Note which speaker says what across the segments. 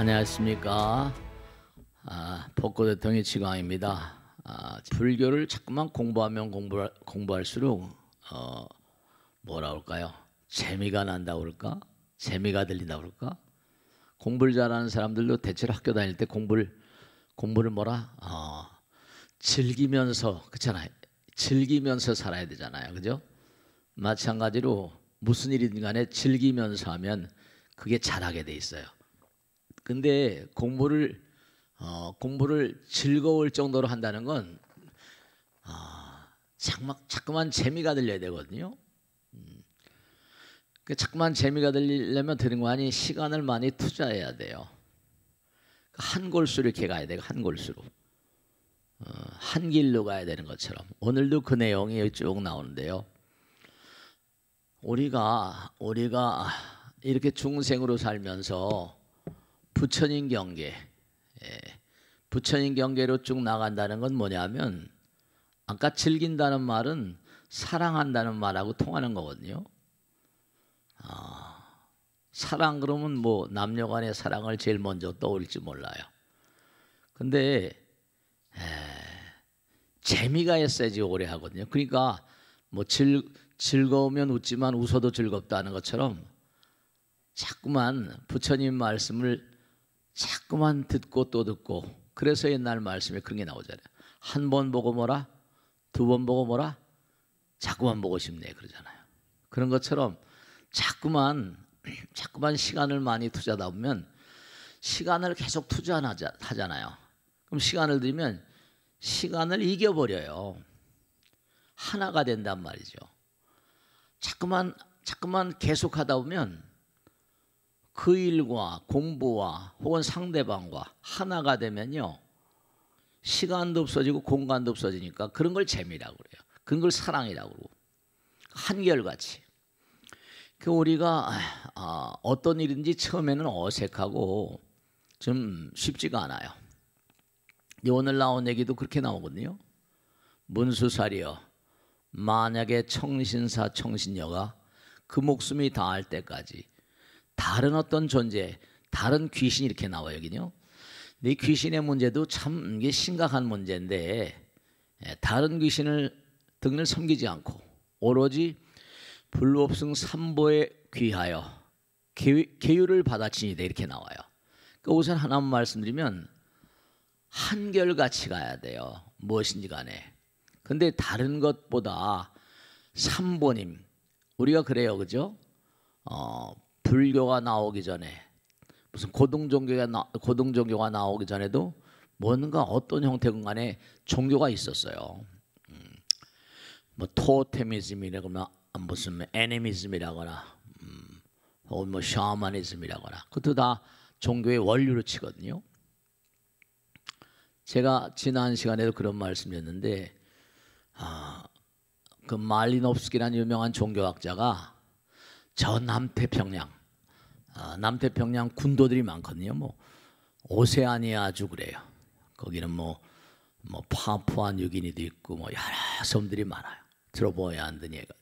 Speaker 1: 안녕하십니까. 아, 복고대통령 지광입니다. 아, 불교를 자꾸만 공부하면 공부 공부할수록 어, 뭐라 할까요? 재미가 난다 그럴까? 재미가 들린다 그럴까? 공부를 잘하는 사람들도 대체로 학교 다닐 때 공부를 공부를 뭐라 어, 즐기면서 그렇잖아요. 즐기면서 살아야 되잖아요. 그죠? 마찬가지로 무슨 일이든 간에 즐기면서 하면 그게 잘하게 돼 있어요. 근데 공부를 어, 공부를 즐거울 정도로 한다는 건 자꾸만, 아, 자꾸만 재미가 들려야 되거든요. 음. 그 자꾸만 재미가 들리려면 들은 거 아니 시간을 많이 투자해야 돼요. 그 한 골수를 이렇게 가야 돼요. 그 한 골수로. 어, 한 길로 가야 되는 것처럼 오늘도 그 내용이 쭉 나오는데요. 우리가 우리가 이렇게 중생으로 살면서 부처님 경계 예. 부처님 경계로 쭉 나간다는 건 뭐냐면 아까 즐긴다는 말은 사랑한다는 말하고 통하는 거거든요. 아, 사랑 그러면 뭐 남녀 간의 사랑을 제일 먼저 떠올지 몰라요. 근데 에, 예, 재미가 있어야지 오래 하거든요. 그러니까 뭐 즐, 즐거우면 웃지만 웃어도 즐겁다는 것처럼 자꾸만 부처님 말씀을 자꾸만 듣고 또 듣고 그래서 옛날 말씀에 그런 게 나오잖아요. 한 번 보고 뭐라 두 번 보고 뭐라 자꾸만 보고 싶네 그러잖아요. 그런 것처럼 자꾸만 자꾸만 시간을 많이 투자하다 보면 시간을 계속 투자하잖아요. 그럼 시간을 들면 이 시간을 이겨버려요. 하나가 된단 말이죠. 자꾸만 자꾸만 계속하다 보면 그 일과 공부와 혹은 상대방과 하나가 되면요. 시간도 없어지고 공간도 없어지니까 그런 걸 재미라고 그래요. 그런 걸 사랑이라고 그러고. 한결같이. 그 우리가 아, 어떤 일인지 처음에는 어색하고 좀 쉽지가 않아요. 오늘 나온 얘기도 그렇게 나오거든요. 문수살이여 만약에 청신사 청신녀가 그 목숨이 다할 때까지 다른 어떤 존재, 다른 귀신이 이렇게 나와요, 여기요. 이 귀신의 문제도 참 이게 심각한 문제인데 예, 다른 귀신을 등을 섬기지 않고 오로지 불법승 삼보에 귀하여 계율을 받아치니다 이렇게 나와요. 그 우선 하나만 말씀드리면 한결같이 가야 돼요. 무엇인지 간에. 근데 다른 것보다 삼보님 우리가 그래요. 그죠? 어, 불교가 나오기 전에 무슨 고등 종교가 나, 고등 종교가 나오기 전에도 뭔가 어떤 형태건 간에 종교가 있었어요. 음, 뭐 토테미즘이라거나 아, 무슨 뭐 애니미즘이라거나 음, 혹은 뭐 샤머니즘이라거나 그것도 다 종교의 원류로 치거든요. 제가 지난 시간에도 그런 말씀이었는데 아, 그말리 n o 스키라는 유명한 종교학자가 저 남태평양 아, 남태평양 군도들이 많거든요. 뭐 오세아니아 아주 그래요. 거기는 뭐, 뭐 파푸아 뉴기니도 있고 뭐 여러 섬들이 많아요. 들어보아야 한다니 해가지고.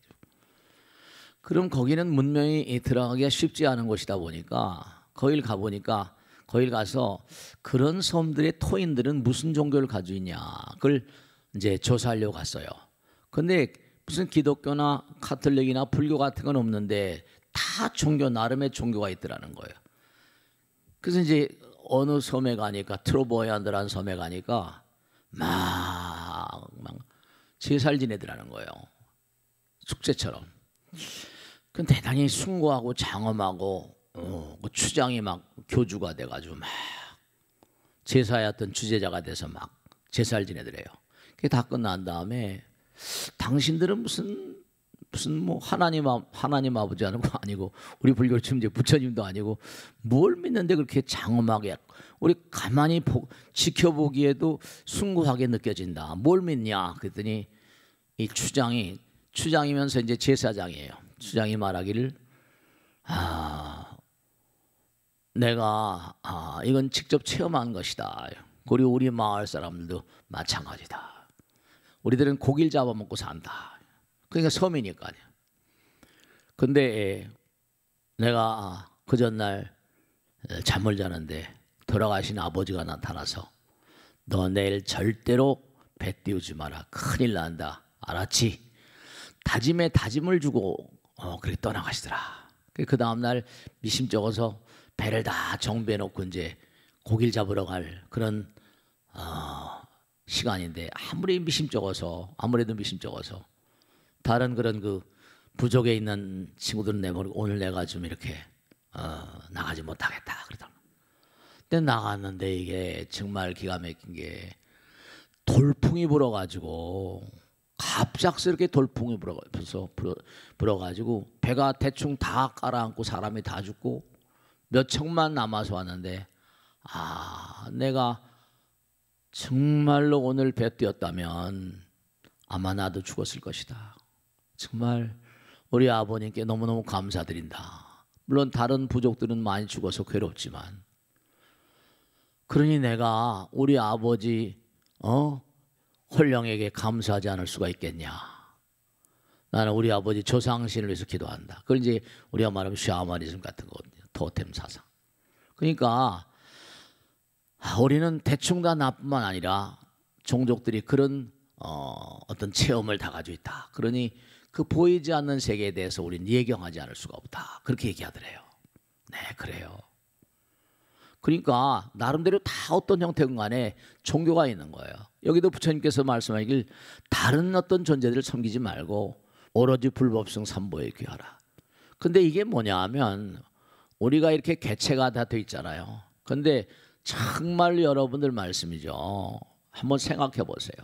Speaker 1: 그럼 거기는 문명이 들어가기가 쉽지 않은 곳이다 보니까 거길 가보니까 거길 가서 그런 섬들의 토인들은 무슨 종교를 가지고 있냐 그걸 이제 조사하려고 갔어요. 근데 무슨 기독교나 카톨릭이나 불교 같은 건 없는데 다 종교 나름의 종교가 있더라는 거예요. 그래서 이제 어느 섬에 가니까 트로보이드라 섬에 가니까 막, 막 제사를 지내더라는 거예요. 숙제처럼. 근데 대단히 숭고하고 장엄하고 어, 그 추장이 막 교주가 돼가지고 막 제사였던 주제자가 돼서 막 제사를 지내더래요. 그게 다 끝난 다음에 당신들은 무슨 무슨 뭐 하나님 아, 하나님 아버지 하는 거 아니고 우리 불교 지금 이제 부처님도 아니고 뭘 믿는데 그렇게 장엄하게 우리 가만히 보, 지켜보기에도 숭고하게 느껴진다. 뭘 믿냐? 그랬더니 이 추장이 추장이면서 이제 제사장이에요. 추장이 말하기를 아 내가 아 이건 직접 체험한 것이다. 그리고 우리 마을 사람들도 마찬가지다. 우리들은 고기를 잡아먹고 산다. 그러니까 섬이니까 근데 내가 그 전날 잠을 자는데 돌아가신 아버지가 나타나서 너 내일 절대로 배 띄우지 마라. 큰일 난다. 알았지? 다짐에 다짐을 주고 어, 그렇게 떠나가시더라. 그 다음날 미심 적어서 배를 다 정비해 놓고 이제 고기를 잡으러 갈 그런 어, 시간인데 아무리 미심 적어서 아무래도 미심 적어서 다른 그런 그 부족에 있는 친구들은 내버리고 오늘 내가 좀 이렇게 어, 나가지 못하겠다 그러더라고. 근데 나갔는데 이게 정말 기가 막힌 게 돌풍이 불어가지고 갑작스럽게 돌풍이 불어서 불어, 불어가지고 배가 대충 다 깔아앉고 사람이 다 죽고 몇 척만 남아서 왔는데 아 내가 정말로 오늘 배 뛰었다면 아마 나도 죽었을 것이다. 정말 우리 아버님께 너무너무 감사드린다. 물론 다른 부족들은 많이 죽어서 괴롭지만 그러니 내가 우리 아버지 어 홀령에게 감사하지 않을 수가 있겠냐. 나는 우리 아버지 조상신을 위해서 기도한다. 그걸 이제 우리가 말하면 샤머니즘 같은 거거든요. 토템 사상. 그러니까 우리는 대충 다 나뿐만 아니라 종족들이 그런 어, 어떤 체험을 다 가지고 있다. 그러니 그 보이지 않는 세계에 대해서 우리는 예경하지 않을 수가 없다. 그렇게 얘기하더래요. 네, 그래요. 그러니까 나름대로 다 어떤 형태건 간에 종교가 있는 거예요. 여기도 부처님께서 말씀하길 다른 어떤 존재들을 섬기지 말고 오로지 불법성 삼보에 귀하라. 근데 이게 뭐냐 하면 우리가 이렇게 개체가 다 돼 있잖아요. 근데 정말 여러분들 말씀이죠. 한번 생각해 보세요.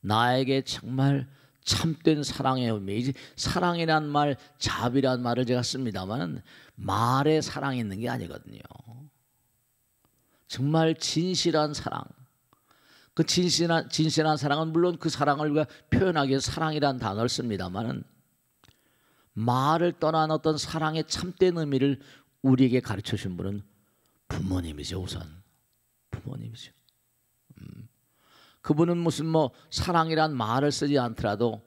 Speaker 1: 나에게 정말 참된 사랑의 의미. 이제 사랑이란 말, 자비란 말을 제가 씁니다만 말에 사랑이 있는 게 아니거든요. 정말 진실한 사랑. 그 진실한 진실한 사랑은 물론 그 사랑을 우리가 표현하기 위해 사랑이란 단어를 씁니다만은 말을 떠난 어떤 사랑의 참된 의미를 우리에게 가르쳐 주신 분은 부모님이죠 우선 부모님이죠. 음. 그분은 무슨 뭐 사랑이란 말을 쓰지 않더라도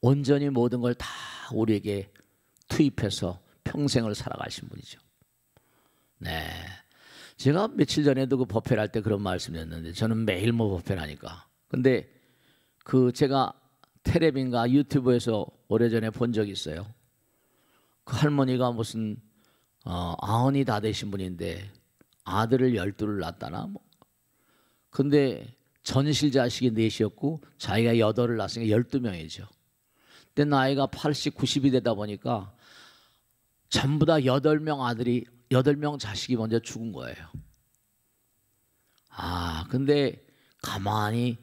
Speaker 1: 온전히 모든 걸 다 우리에게 투입해서 평생을 살아가신 분이죠. 네. 제가 며칠 전에도 그법회할때 그런 말씀이었는데 저는 매일 뭐법회 하니까. 근데 그 제가 테레비인가 유튜브에서 오래전에 본 적이 있어요. 그 할머니가 무슨 어, 아흔이 다 되신 분인데 아들을 열둘을 낳았다나 뭐. 근데 전실 자식이 넷이었고 자기가 여덟을 낳았으니까 열두 명이죠. 근데 나이가 80, 90이 되다 보니까 전부 다 여덟 명 아들이 여덟 명 자식이 먼저 죽은 거예요. 아, 근데 가만히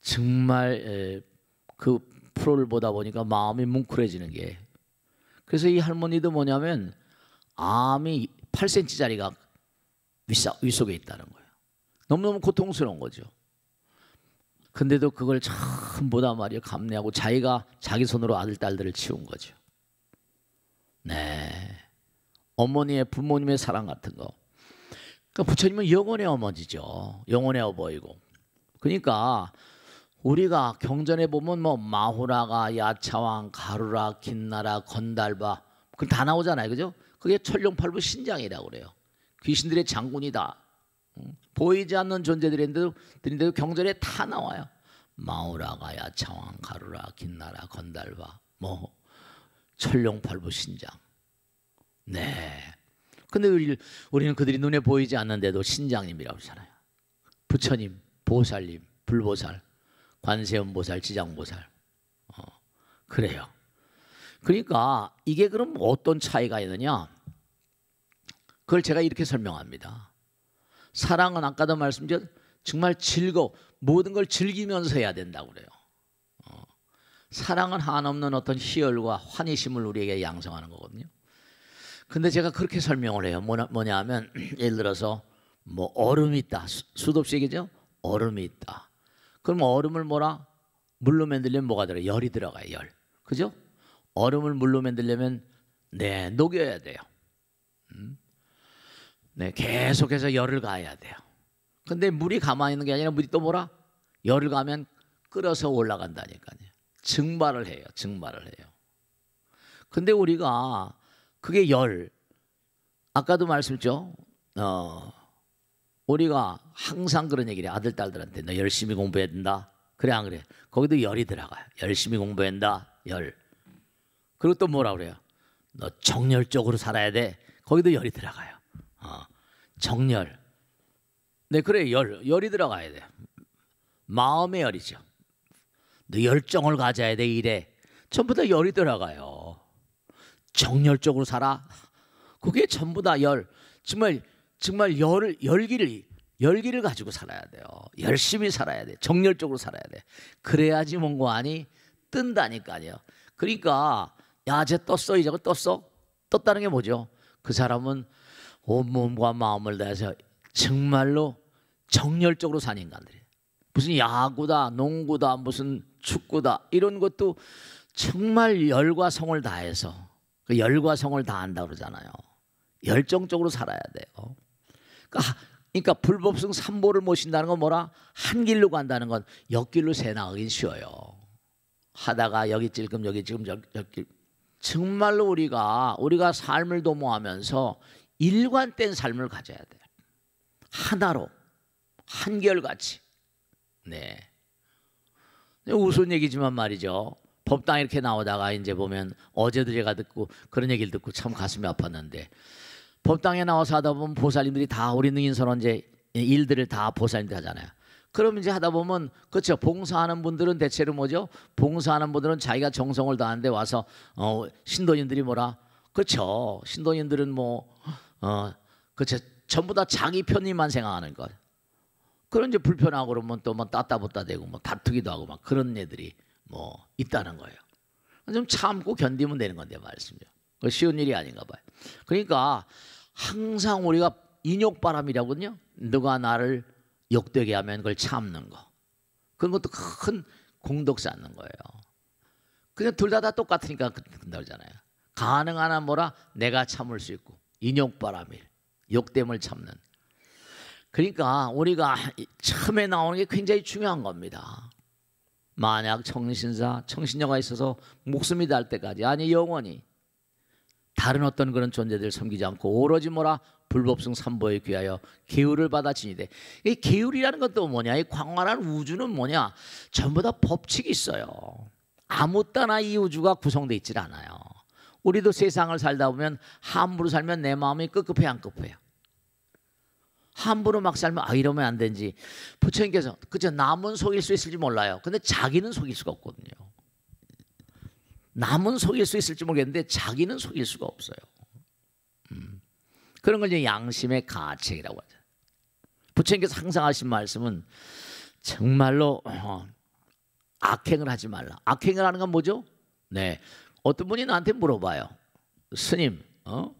Speaker 1: 정말 그 프로를 보다 보니까 마음이 뭉클해지는 게 그래서 이 할머니도 뭐냐면 암이 8cm짜리가 윗속에 있다는 거예요. 너무너무 고통스러운 거죠. 근데도 그걸 전보다 말이야 감내하고 자기가 자기 손으로 아들 딸들을 치운 거죠. 네, 어머니의 부모님의 사랑 같은 거. 그러니까 부처님은 영혼의 어머니죠. 영혼의 어버이고. 그러니까 우리가 경전에 보면 뭐 마호라가 야차왕 가루라 긴나라 건달바 그 다 나오잖아요, 그죠? 그게 천룡팔부 신장이라고 그래요. 귀신들의 장군이다. 보이지 않는 존재들인데도 들인데도 경전에 다 나와요. 마우라가야 차왕 가루라 긴나라 건달바 뭐 천룡팔부 신장. 네. 근데 우리, 우리는 그들이 눈에 보이지 않는데도 신장님이라고 그잖아요 부처님, 보살님, 불보살, 관세음보살, 지장보살. 어, 그래요. 그러니까 이게 그럼 어떤 차이가 있느냐? 그걸 제가 이렇게 설명합니다. 사랑은 아까도 말씀드렸 정말 즐거워 모든 걸 즐기면서 해야 된다고 그래요. 어. 사랑은 한없는 어떤 희열과 환희심을 우리에게 양성하는 거거든요. 근데 제가 그렇게 설명을 해요. 뭐냐, 뭐냐 하면 예를 들어서 뭐 얼음이 있다. 수, 도 없이 얘기죠. 얼음이 있다. 그럼 얼음을 뭐라? 물로 만들려면 뭐가 들어? 요 열이 들어가요. 열. 그죠? 얼음을 물로 만들려면 네 녹여야 돼요. 음? 네, 계속해서 열을 가야 돼요. 근데 물이 가만히 있는 게 아니라 물이 또 뭐라? 열을 가면 끓어서 올라간다니까요. 증발을 해요. 증발을 해요. 근데 우리가 그게 열. 아까도 말씀했죠. 어, 우리가 항상 그런 얘기를 해. 아들 딸들한테 너 열심히 공부해야 된다. 그래 안 그래? 거기도 열이 들어가요. 열심히 공부해야 된다. 열. 그리고 또 뭐라 그래요? 너 정열적으로 살아야 돼. 거기도 열이 들어가요. 정열. 네, 그래 열 열이 들어가야 돼. 마음의 열이죠. 너 열정을 가져야 돼 일에. 전부 다 열이 들어가요. 정열적으로 살아. 그게 전부 다 열. 정말 정말 열 열기를 열기를 가지고 살아야 돼요. 열심히 살아야 돼. 정열적으로 살아야 돼. 그래야지 뭔가 아니 뜬다니까요. 그러니까 야쟤 떴어 이제 떴어. 떴다는 게 뭐죠? 그 사람은 온몸과 마음을 다해서 정말로 정열적으로 사는 인간들이 무슨 야구다 농구다 무슨 축구다 이런 것도 정말 열과 성을 다해서 그 열과 성을 다한다 그러잖아요 열정적으로 살아야 돼요 그러니까, 그러니까 불법성 삼보를 모신다는 건 뭐라 한 길로 간다는 건 옆길로 새나가긴 쉬워요 하다가 여기 찔끔 여기 찔끔 여기 정말로 우리가 우리가 삶을 도모하면서 일관된 삶을 가져야 돼 하나로 한결같이. 네. 네. 우스운 얘기지만 말이죠. 법당 이렇게 나오다가 이제 보면 어제도 제가 듣고 그런 얘기를 듣고 참 가슴이 아팠는데 법당에 나와서 하다 보면 보살님들이 다 우리 능인선 언제 일들을 다 보살님들 하잖아요. 그럼 이제 하다 보면 그렇죠. 봉사하는 분들은 대체로 뭐죠? 봉사하는 분들은 자기가 정성을 다하는데 와서 어, 신도인들이 뭐라 그렇죠. 신도인들은 뭐 어, 그 전부 다 자기 편의만 생각하는 것. 그런 이제 불편하고 그러면 또뭐 따따붙다 되고 뭐 다투기도 하고 막 그런 애들이 뭐 있다는 거예요. 좀 참고 견디면 되는 건데 말씀이요. 쉬운 일이 아닌가 봐요. 그러니까 항상 우리가 인욕바람이라거요 누가 나를 욕되게 하면 그걸 참는 거. 그런 것도 큰 공덕 쌓는 거예요. 그냥 둘 다 다 똑같으니까 그, 그러잖아요. 가능한 한 뭐라 내가 참을 수 있고 인욕바람일 욕됨을 참는 그러니까 우리가 처음에 나오는 게 굉장히 중요한 겁니다. 만약 청신사, 청신녀가 있어서 목숨이 달 때까지 아니 영원히 다른 어떤 그런 존재들 섬기지 않고 오로지 뭐라 불법성 삼보에 귀하여 계율을 받아 지니되 이 계율이라는 것도 뭐냐 이 광활한 우주는 뭐냐 전부 다 법칙이 있어요 아무 따나 이 우주가 구성돼 있질 않아요 우리도 세상을 살다 보면 함부로 살면 내 마음이 끄급해 안 급해요. 함부로 막 살면 아 이러면 안 되는지 부처님께서 그저 남은 속일 수 있을지 몰라요. 근데 자기는 속일 수가 없거든요. 남은 속일 수 있을지 모르겠는데 자기는 속일 수가 없어요. 음. 그런 걸 이제 양심의 가책이라고 하죠. 부처님께서 항상 하신 말씀은 정말로 어, 악행을 하지 말라. 악행을 하는 건 뭐죠? 네, 어떤 분이 나한테 물어봐요. 스님, 어?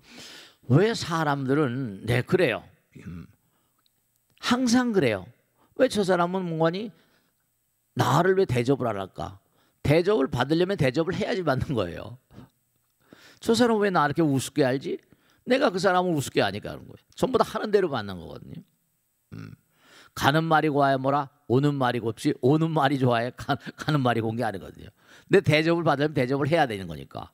Speaker 1: 왜 사람들은 네 그래요. 음. 항상 그래요. 왜 저 사람은 뭔가니 나를 왜 대접을 안 할까? 대접을 받으려면 대접을 해야지 받는 거예요. 저 사람은 왜나 이렇게 우습게 알지? 내가 그 사람을 우습게 아니까 하는 거예요. 전부 다 하는 대로 받는 거거든요. 음. 가는 말이 고와야 뭐라 오는 말이 곱지 오는 말이 좋아야 가, 는 말이 고게 아니거든요. 내 대접을 받으면 대접을 해야 되는 거니까.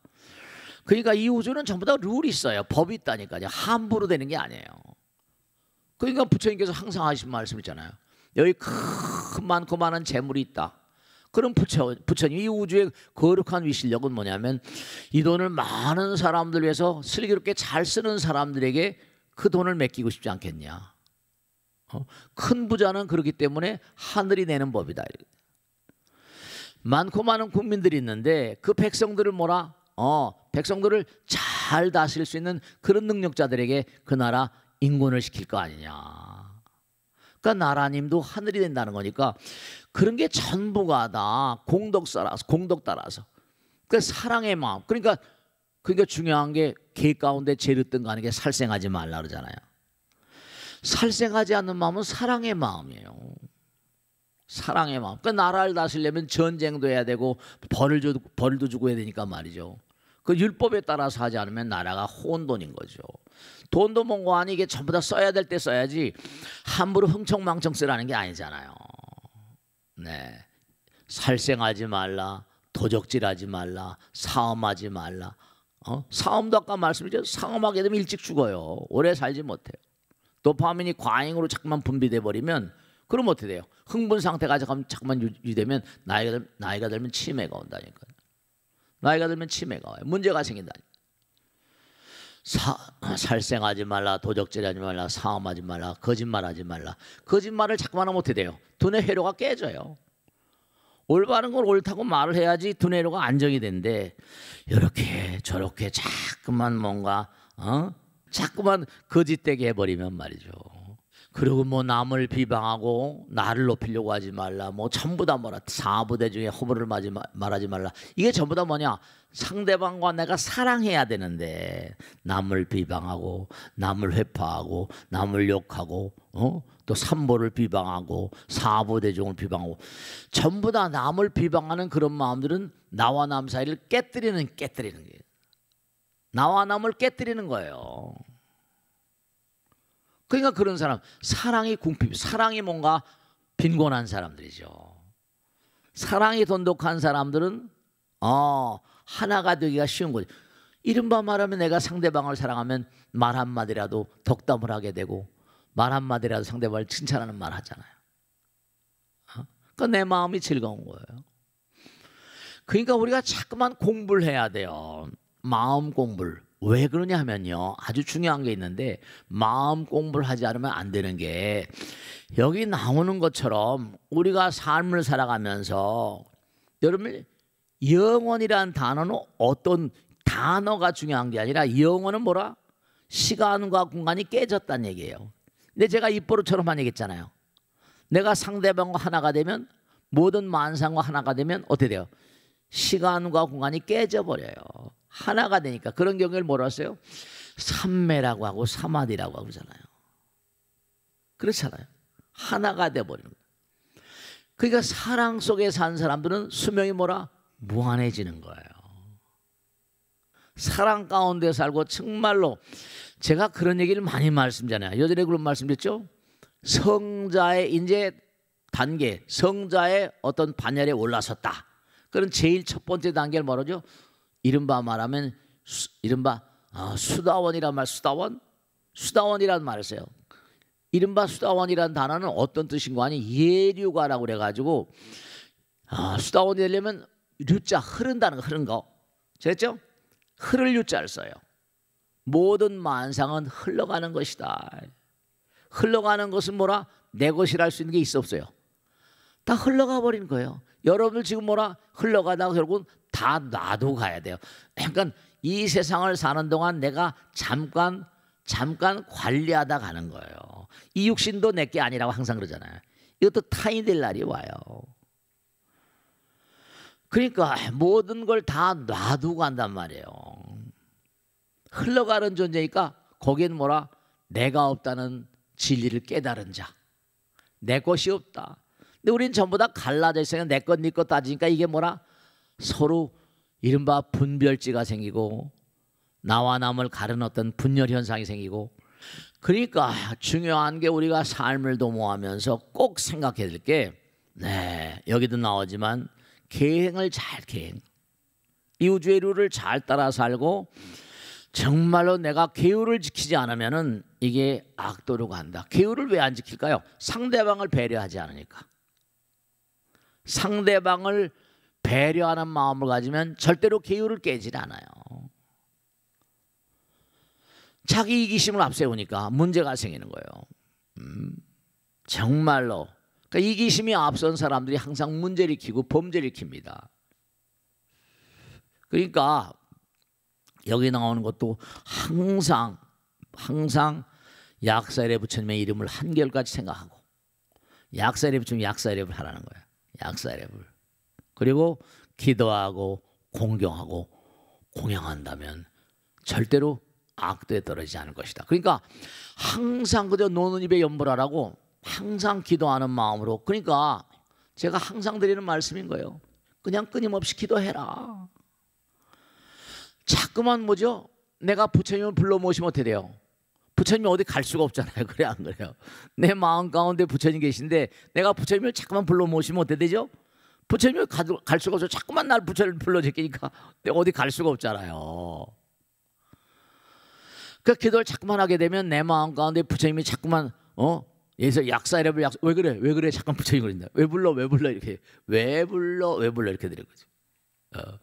Speaker 1: 그러니까 이 우주는 전부 다 룰이 있어요. 법이 있다니까요. 함부로 되는 게 아니에요. 그러니까 부처님께서 항상 하신 말씀 있잖아요. 여기 큰 많고 많은 재물이 있다. 그럼 부처, 부처님 이 우주의 거룩한 위실력은 뭐냐면 이 돈을 많은 사람들 위해서 슬기롭게 잘 쓰는 사람들에게 그 돈을 맡기고 싶지 않겠냐. 어? 큰 부자는 그렇기 때문에 하늘이 내는 법이다. 많고 많은 국민들이 있는데 그 백성들을 뭐라? 어, 백성들을 잘 다스릴 수 있는 그런 능력자들에게 그 나라 인권을 시킬 거 아니냐. 그러니까 나라님도 하늘이 된다는 거니까 그런 게 전부가 다 공덕 따라서 공덕 따라서 그 사랑의 마음 그러니까 그러니까 중요한 게 개 가운데 재르뜬 가는 게 살생하지 말라 그러잖아요. 살생하지 않는 마음은 사랑의 마음이에요. 사랑의 마음. 그 나라를 다스리려면 전쟁도 해야 되고 벌을 주, 벌도 주고 해야 되니까 말이죠. 그 율법에 따라서 하지 않으면 나라가 혼돈인 거죠. 돈도 뭔고 아니 이게 전부 다 써야 될 때 써야지 함부로 흥청망청 쓰라는 게 아니잖아요. 네. 살생하지 말라. 도적질하지 말라. 사업하지 말라. 어? 사업도 아까 말씀드렸죠. 사업하게 되면 일찍 죽어요. 오래 살지 못해요. 도파민이 과잉으로 자꾸만 분비돼 버리면 그럼 어떻게 돼요? 흥분 상태가 잠깐 만 유지되면 나이가 나이가 들면 치매가 온다니까. 나이가 들면 치매가 와요. 문제가 생긴다. 사, 살생하지 말라, 도적질하지 말라, 사음하지 말라, 거짓말하지 말라. 거짓말을 자꾸만 하면 어떻게 돼요? 두뇌 회로가 깨져요. 올바른 걸 옳다고 말을 해야지 두뇌 로가 안정이 된대. 이렇게 저렇게 자꾸만 뭔가 어? 자꾸만 거짓되게 해버리면 말이죠. 그리고 뭐 남을 비방하고 나를 높이려고 하지 말라. 뭐 전부 다 뭐라 사부대 중에 허물을 말하지 말라. 이게 전부 다 뭐냐? 상대방과 내가 사랑해야 되는데 남을 비방하고 남을 회파하고 남을 욕하고 어? 또 삼보를 비방하고 사부대중을 비방하고 전부 다 남을 비방하는 그런 마음들은 나와 남 사이를 깨뜨리는 깨뜨리는 게 나와 남을 깨뜨리는 거예요. 그러니까 그런 사람 사랑이 궁핍, 사랑이 뭔가 빈곤한 사람들이죠. 사랑이 돈독한 사람들은 어, 하나가 되기가 쉬운 거죠. 이른바 말하면 내가 상대방을 사랑하면 말 한마디라도 덕담을 하게 되고 말 한마디라도 상대방을 칭찬하는 말 하잖아요. 어? 그러니까 내 마음이 즐거운 거예요. 그러니까 우리가 자꾸만 공부를 해야 돼요. 마음 공부를. 왜 그러냐 하면요. 아주 중요한 게 있는데 마음 공부를 하지 않으면 안 되는 게 여기 나오는 것처럼 우리가 삶을 살아가면서 여러분 영원이란 단어는 어떤 단어가 중요한 게 아니라 영원은 뭐라? 시간과 공간이 깨졌다는 얘기예요. 근데 제가 입버릇처럼만 얘기했잖아요. 내가 상대방과 하나가 되면 모든 만상과 하나가 되면 어떻게 돼요? 시간과 공간이 깨져버려요. 하나가 되니까 그런 경우를 뭐라 하세요? 삼매라고 하고 사마디라고 하잖아요 그렇잖아요. 하나가 돼버리는 거예요. 그러니까 사랑 속에 산 사람들은 수명이 뭐라? 무한해지는 거예요. 사랑 가운데 살고 정말로 제가 그런 얘기를 많이 말씀드잖아요. 여전히 그런 말씀드렸죠? 성자의 이제 단계, 성자의 어떤 반열에 올라섰다. 그런 제일 첫 번째 단계를 말하죠. 이른바 말하면 수, 이른바 아, 수다원이란 말 수다원 수다원이란 말이세요 이른바 수다원이란 단어는 어떤 뜻인 거 아니 예류가라고 그래가지고 아, 수다원이 되려면 류자 흐른다는 거 흐른 거 됐죠? 흐를 류자를 써요. 모든 만상은 흘러가는 것이다. 흘러가는 것은 뭐라 내 것이라 할 수 있는 게 있어 없어요. 다 흘러가 버린 거예요. 여러분들 지금 뭐라 흘러가다가 결국은 다 놔두고 가야 돼요. 그러니까 이 세상을 사는 동안 내가 잠깐 잠깐 관리하다 가는 거예요. 이 육신도 내게 아니라고 항상 그러잖아요. 이것도 타인이 될 날이 와요. 그러니까 모든 걸 다 놔두고 간단 말이에요. 흘러가는 존재니까 거기엔 뭐라 내가 없다는 진리를 깨달은 자. 내 것이 없다. 근데 우린 전부 다 갈라져 있어요내 것, 니것 네 따지니까 이게 뭐라? 서로 이른바 분별지가 생기고 나와 남을 가른 어떤 분열 현상이 생기고 그러니까 중요한 게 우리가 삶을 도모하면서 꼭 생각해야 될게 네, 여기도 나오지만 계행을 잘 계행. 이 우주의 룰을 잘 따라 살고 정말로 내가 계율을 지키지 않으면은 이게 악도로 간다. 계율을 왜 안 지킬까요? 상대방을 배려하지 않으니까. 상대방을 배려하는 마음을 가지면 절대로 계율을 깨질 않아요. 자기 이기심을 앞세우니까 문제가 생기는 거예요. 음, 정말로 그러니까 이기심이 앞선 사람들이 항상 문제를 키고 범죄를 킵니다. 그러니까 여기 나오는 것도 항상 항상 약사의 부처님의 이름을 한결같이 생각하고 약사의 부처님 약사의 이 하라는 거예요. 약사랩 불. 그리고 기도하고 공경하고 공양한다면 절대로 악도에 떨어지지 않을 것이다. 그러니까 항상 그저 노는 입에 염불하라고 항상 기도하는 마음으로 그러니까 제가 항상 드리는 말씀인 거예요. 그냥 끊임없이 기도해라. 자꾸만 뭐죠? 내가 부처님을 불러 모시면 어떻게 돼요? 부처님이 어디 갈 수가 없잖아요. 그래 안 그래요? 내 마음 가운데 부처님 계신데 내가 부처님을 자꾸만 불러 모시면 어떻게 되죠? 부처님이 갈 수가 없어. 자꾸만 날 부처를 불러제끼니까 내가 어디 갈 수가 없잖아요. 그 기도를 자꾸만 하게 되면 내 마음 가운데 부처님이 자꾸만 어 예서 약사이라면 약사 왜 그래 왜 그래 잠깐 부처님 그린다 왜 불러 왜 불러 이렇게 왜 불러 왜 불러 이렇게 되는 거죠. 어.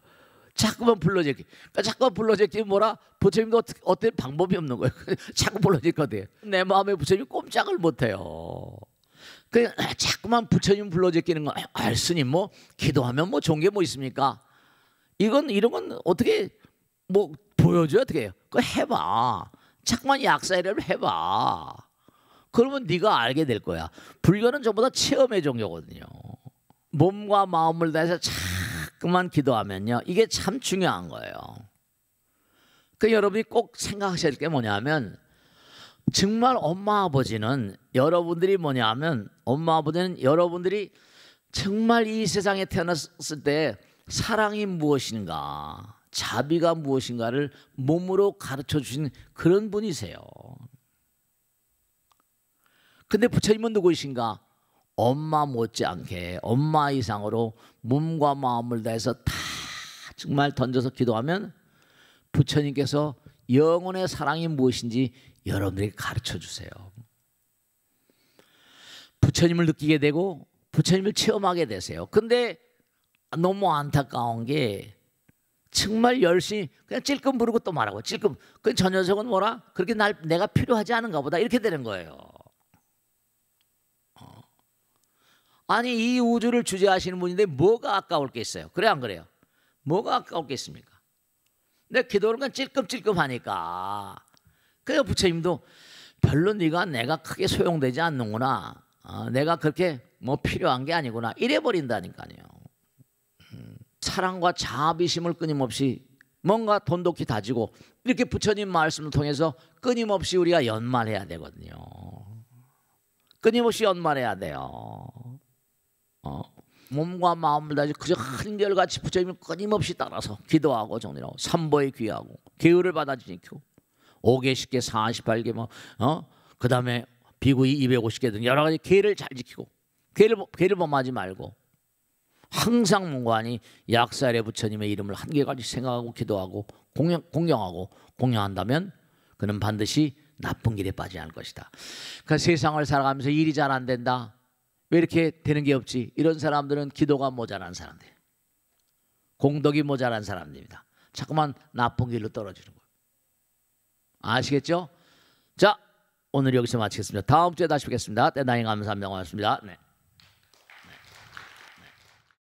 Speaker 1: 자꾸만 불러제끼. 그러니까 자꾸만 불러제끼 뭐라? 부처님도 어게떤 방법이 없는 거예요. 자꾸 불러제거든. 내 마음에 부처님 꼼짝을 못해요. 그 자꾸만 부처님 불러제끼는 거. 아, 스님 뭐 기도하면 뭐 좋은 게뭐 있습니까? 이건 이런 건 어떻게 뭐 보여줘 어떻게 해요? 그 해봐. 자꾸만 약사이를 해봐. 그러면 네가 알게 될 거야. 불교는 전부 다 체험의 종교거든요. 몸과 마음을 다해서 참 그만 기도하면요. 이게 참 중요한 거예요. 그 여러분이 꼭 생각하실 게 뭐냐면 정말 엄마 아버지는 여러분들이 뭐냐면 엄마 아버지는 여러분들이 정말 이 세상에 태어났을 때 사랑이 무엇인가 자비가 무엇인가를 몸으로 가르쳐 주신 그런 분이세요. 근데 부처님은 누구이신가? 엄마 못지않게 엄마 이상으로 몸과 마음을 다해서 다 정말 던져서 기도하면 부처님께서 영혼의 사랑이 무엇인지 여러분들에게 가르쳐 주세요. 부처님을 느끼게 되고 부처님을 체험하게 되세요. 근데 너무 안타까운 게 정말 열심히 그냥 찔끔 부르고 또 말하고 찔끔 그저 녀석은 뭐라 그렇게 날 내가 필요하지 않은가 보다 이렇게 되는 거예요. 아니 이 우주를 주재하시는 분인데 뭐가 아까울 게 있어요? 그래 안 그래요? 뭐가 아까울 게 있습니까? 내 기도를 그냥 찔끔찔끔하니까. 그래서 부처님도 별로 네가 내가 크게 소용되지 않는구나. 아, 내가 그렇게 뭐 필요한 게 아니구나. 이래 버린다니까요. 음, 사랑과 자비심을 끊임없이 뭔가 돈독히 다지고 이렇게 부처님 말씀을 통해서 끊임없이 우리가 연말해야 되거든요. 끊임없이 연말해야 돼요. 어, 몸과 마음을 다지 그저 한결같이 부처님을 끊임없이 따라서 기도하고 정리하고 삼보에 귀하고 계율을 받아 지키고 5개 10개 48개 뭐 어? 그다음에 비구이 250개 등 여러 가지 계를 잘 지키고 계를 계를 범하지 말고 항상 문관이 약살의 부처님의 이름을 한결같이 생각하고 기도하고 공경, 공경하고 공양한다면 그는 반드시 나쁜 길에 빠지지 않을 것이다. 그 그러니까 세상을 살아가면서 일이 잘 안 된다. 왜 이렇게 되는 게 없지? 이런 사람들은 기도가 모자란 사람들. 공덕이 모자란 사람들입니다. 자꾸만 나쁜 길로 떨어지는 거예요. 아시겠죠? 자, 오늘 여기서 마치겠습니다. 다음 주에 다시 뵙겠습니다. 대단히 네, 감사합니다. 고맙습니다. 네.